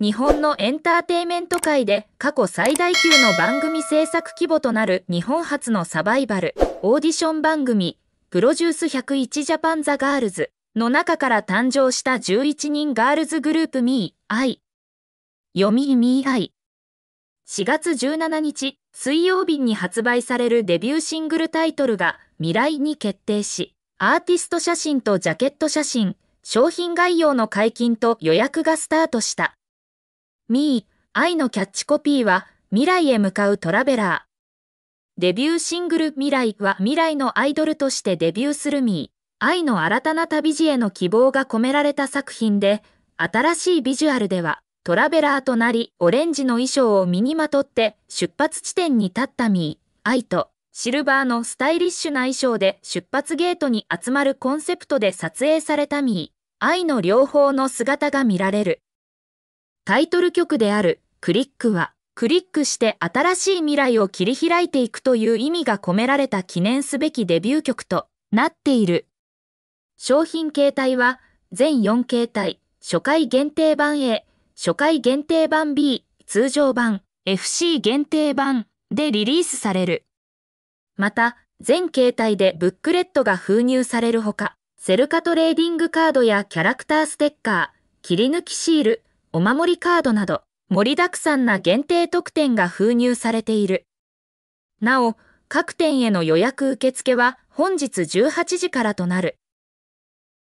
日本のエンターテイメント界で過去最大級の番組制作規模となる日本初のサバイバルオーディション番組プロデュース101ジャパンザガールズの中から誕生した11人ガールズグループ MeI 読み MeI 4月17日水曜日に発売されるデビューシングルタイトルが未来に決定しアーティスト写真とジャケット写真商品概要の解禁と予約がスタートした。ミー、愛のキャッチコピーは、未来へ向かうトラベラー。デビューシングル未来は未来のアイドルとしてデビューする m ー、愛の新たな旅路への希望が込められた作品で、新しいビジュアルでは、トラベラーとなり、オレンジの衣装を身にまとって出発地点に立ったミー、愛と、シルバーのスタイリッシュな衣装で出発ゲートに集まるコンセプトで撮影されたミー、愛の両方の姿が見られる。タイトル曲であるクリックは、クリックして新しい未来を切り開いていくという意味が込められた記念すべきデビュー曲となっている。商品形態は、全4形態、初回限定版 A、初回限定版 B、通常版、FC 限定版でリリースされる。また、全形態でブックレットが封入されるほか、セルカトレーディングカードやキャラクターステッカー、切り抜きシール、お守りカードなど盛りだくさんな限定特典が封入されている。なお、各店への予約受付は本日18時からとなる。